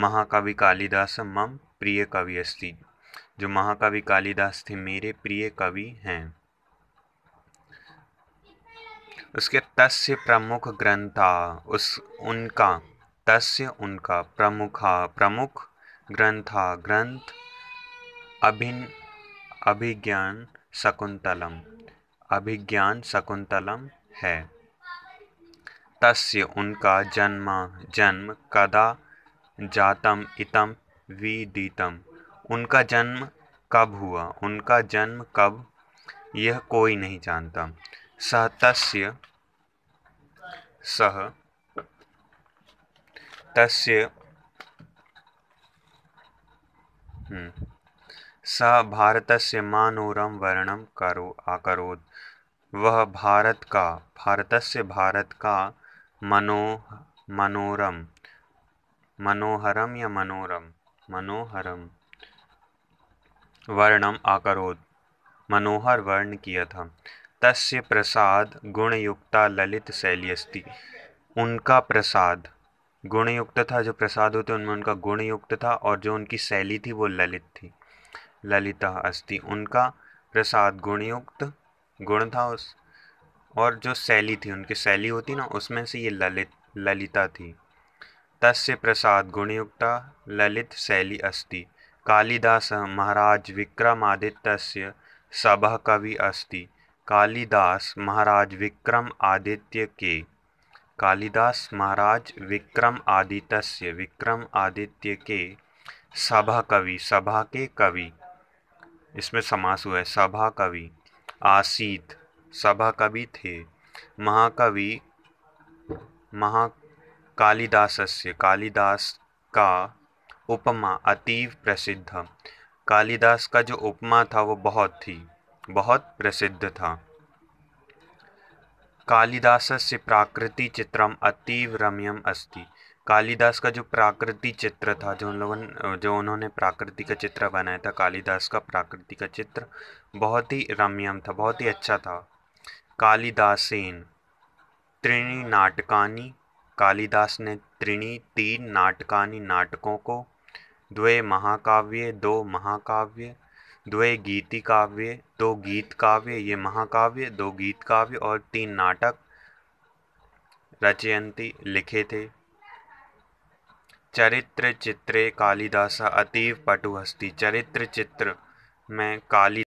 महाकवि कालिदास मम प्रिय कवि अस्ति जो महाकवि कालिदास थे मेरे प्रिय कवि हैं उसके तस्य प्रमुख ग्रंथा उस उनका तस्य उनका प्रमुखा प्रमुख ग्रंथा ग्रंथ अभिन अभिज्ञान शकुंतलम अभिज्ञान शकुंतलम है तस्य उनका जन्म जन्म कदा जातम इतम विदितम उनका जन्म कब हुआ उनका जन्म कब यह कोई नहीं जानता तस्य सह तस्य हम्म, स भारत से मानोरम वर्णम करो आकरोद वह भारत का भारत से भारत का मनो मनोरम मनोहरम या मनोरम मनोहरम वर्णम आकरोत मनोहर वर्ण किया था तस्य प्रसाद गुणयुक्ता ललित शैलियस्ती उनका प्रसाद गुणयुक्त था जो प्रसाद होते उनमें उनका गुणयुक्त था और जो उनकी शैली थी वो ललित थी ललिता अस्थि उनका प्रसाद गुणयुक्त गुण था उस और जो शैली थी उनकी शैली होती ना उसमें से ये ललित ललिता थी तस्य ललित शैली अस्ति विक्रमादित्य सभा कवि अस्ति कालिदास महाराज विक्रम आदित्य के कालिदास महाराज विक्रम आदित्य विक्रम आदित्य के सभा कवि सभा के कवि इसमें समास हुआ है सभा कवि आसीत सभा कवि थे महाकवि महा कालिदासस्य कालिदास का उपमा अतीव प्रसिद्ध कालिदास का जो उपमा था वो बहुत थी बहुत प्रसिद्ध था कालिदासस्य चित्रम अतीव रम्यम अस्ति कालिदास का जो प्राकृति चित्र था जो उन लोगों जो उन्होंने प्राकृति का चित्र बनाया था कालिदास का प्राकृति का चित्र बहुत ही रम्यम था बहुत ही अच्छा था कालिदासेन त्रीणी नाटकानी कालिदास ने त्रिणी तीन नाटकानी नाटकों को द्वे महाकाव्य दो महाकाव्य द्वे गीति काव्य दो गीत काव्य ये महाकाव्य दो गीत काव्य और तीन नाटक रचयंती लिखे थे चरित्र चित्रे कालिदास अतीव पटु हस्ती चरित्र चित्र में काली